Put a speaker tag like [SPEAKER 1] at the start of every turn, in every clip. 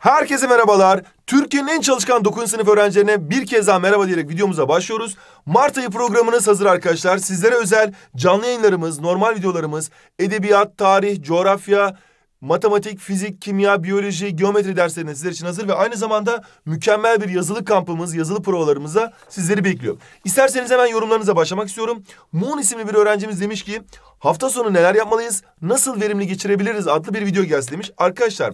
[SPEAKER 1] Herkese merhabalar. Türkiye'nin en çalışkan 9. sınıf öğrencilerine bir kez daha merhaba diyerek videomuza başlıyoruz. Mart ayı programınız hazır arkadaşlar. Sizlere özel canlı yayınlarımız, normal videolarımız, edebiyat, tarih, coğrafya, matematik, fizik, kimya, biyoloji, geometri derslerine sizler için hazır ve aynı zamanda mükemmel bir yazılı kampımız, yazılı provalarımıza sizleri bekliyor. İsterseniz hemen yorumlarınıza başlamak istiyorum. Moon isimli bir öğrencimiz demiş ki hafta sonu neler yapmalıyız, nasıl verimli geçirebiliriz adlı bir video gelsin demiş. Arkadaşlar...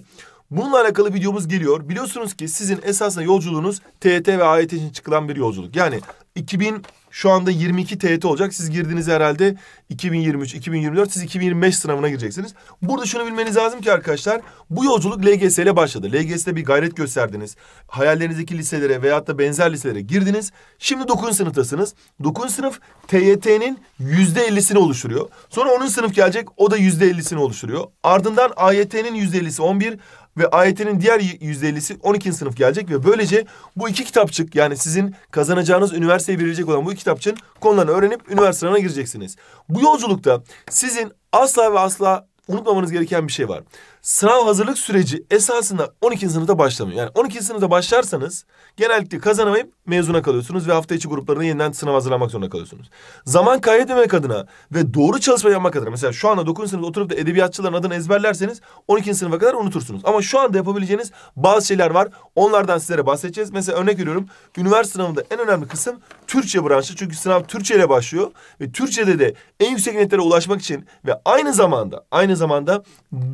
[SPEAKER 1] Bununla alakalı videomuz geliyor. Biliyorsunuz ki sizin esasında yolculuğunuz TET ve AYT için çıkılan bir yolculuk. Yani 2000 şu anda 22 TET olacak. Siz girdiğiniz herhalde 2023, 2024, siz 2025 sınavına gireceksiniz. Burada şunu bilmeniz lazım ki arkadaşlar, bu yolculuk LGS ile başladı. LGS'de bir gayret gösterdiniz. Hayallerinizdeki liselere veyahut da benzer liselere girdiniz. Şimdi 9. sınıftasınız. 9. sınıf TYT'nin %50'sini oluşturuyor. Sonra 10. sınıf gelecek, o da %50'sini oluşturuyor. Ardından AYT'nin %50'si 11, ve AYT'nin diğer %50'si 12. sınıf gelecek ve böylece bu iki kitapçık yani sizin kazanacağınız üniversite üniversiteyi belirleyecek olan bu kitap için konularını öğrenip üniversite üniversiteye gireceksiniz. Bu yolculukta sizin asla ve asla unutmamanız gereken bir şey var sınav hazırlık süreci esasında 12. sınıfta başlamıyor. Yani 12. sınıfta başlarsanız genellikle kazanamayıp mezuna kalıyorsunuz ve hafta içi gruplarına yeniden sınav hazırlamak zorunda kalıyorsunuz. Zaman kaybetmemek adına ve doğru çalışma yapmak adına mesela şu anda 9. sınıfta oturup da edebiyatçıların adını ezberlerseniz 12. sınıfa kadar unutursunuz. Ama şu anda yapabileceğiniz bazı şeyler var. Onlardan sizlere bahsedeceğiz. Mesela örnek veriyorum üniversite sınavında en önemli kısım Türkçe branşı. Çünkü sınav Türkçe ile başlıyor ve Türkçe'de de en yüksek netlere ulaşmak için ve aynı zamanda aynı zamanda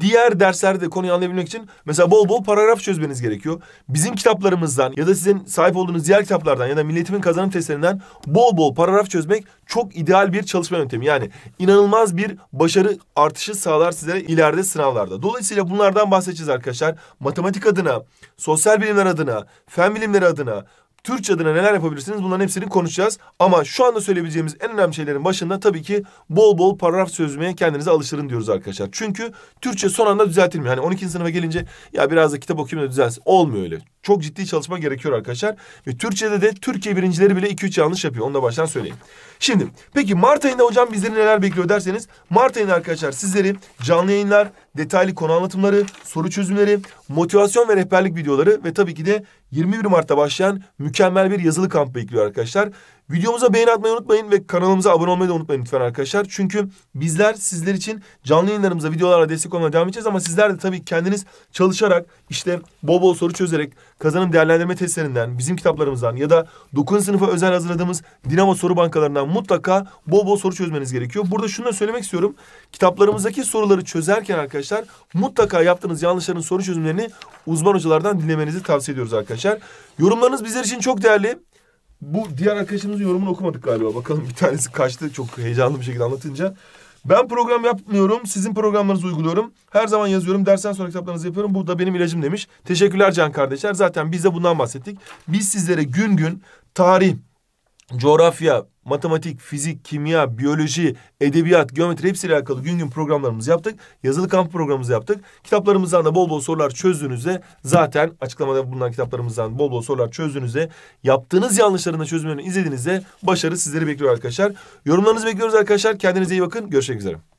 [SPEAKER 1] diğer ders derslerde konuyu anlayabilmek için mesela bol bol paragraf çözmeniz gerekiyor. Bizim kitaplarımızdan ya da sizin sahip olduğunuz diğer kitaplardan ya da milletimin kazanım testlerinden bol bol paragraf çözmek çok ideal bir çalışma yöntemi. Yani inanılmaz bir başarı artışı sağlar size ileride sınavlarda. Dolayısıyla bunlardan bahsedeceğiz arkadaşlar. Matematik adına, sosyal bilimler adına, fen bilimleri adına, Türkçe adına neler yapabilirsiniz bunların hepsini konuşacağız. Ama şu anda söyleyebileceğimiz en önemli şeylerin başında tabii ki bol bol paragraf çözmeye kendinize alıştırın diyoruz arkadaşlar. Çünkü Türkçe son anda düzeltilmiyor. Hani 12. sınıfa gelince ya biraz da kitap okuyayım da düzelsin. Olmuyor öyle çok ciddi çalışma gerekiyor arkadaşlar. Ve Türkçe'de de Türkiye birincileri bile iki üç yanlış yapıyor. Onu da baştan söyleyeyim. Şimdi peki Mart ayında hocam bizleri neler bekliyor derseniz Mart ayında arkadaşlar sizleri canlı yayınlar, detaylı konu anlatımları, soru çözümleri, motivasyon ve rehberlik videoları ve tabii ki de 21 Mart'ta başlayan mükemmel bir yazılı kamp bekliyor arkadaşlar. Videomuza beğeni atmayı unutmayın ve kanalımıza abone olmayı da unutmayın lütfen arkadaşlar. Çünkü bizler sizler için canlı yayınlarımıza, videolarla destek olmaya devam edeceğiz ama sizler de tabii kendiniz çalışarak işte bol bol soru çözerek kazanım değerlendirme testlerinden, bizim kitaplarımızdan ya da 9. sınıfa özel hazırladığımız Dinamo soru bankalarından mutlaka bol bol soru çözmeniz gerekiyor. Burada şunu da söylemek istiyorum. Kitaplarımızdaki soruları çözerken arkadaşlar mutlaka yaptığınız yanlışların soru çözümlerini uzman hocalardan dinlemenizi tavsiye ediyoruz arkadaşlar. Yorumlarınız bizler için çok değerli. Bu diğer arkadaşımızın yorumunu okumadık galiba. Bakalım bir tanesi kaçtı çok heyecanlı bir şekilde anlatınca. Ben program yapmıyorum. Sizin programlarınızı uyguluyorum. Her zaman yazıyorum. dersen sonra kitaplarınızı yapıyorum. Bu da benim ilacım demiş. Teşekkürler Can kardeşler. Zaten biz de bundan bahsettik. Biz sizlere gün gün tarih, coğrafya, matematik, fizik, kimya, biyoloji, edebiyat, geometri hepsiyle alakalı gün gün programlarımızı yaptık. Yazılı kamp programımızı yaptık. Kitaplarımızdan da bol bol sorular çözdüğünüzde zaten açıklamada bulunan kitaplarımızdan bol bol sorular çözdüğünüzde yaptığınız yanlışların da çözümlerini izlediğinizde başarı sizleri bekliyor arkadaşlar. Yorumlarınızı bekliyoruz arkadaşlar. Kendinize iyi bakın. Görüşmek üzere.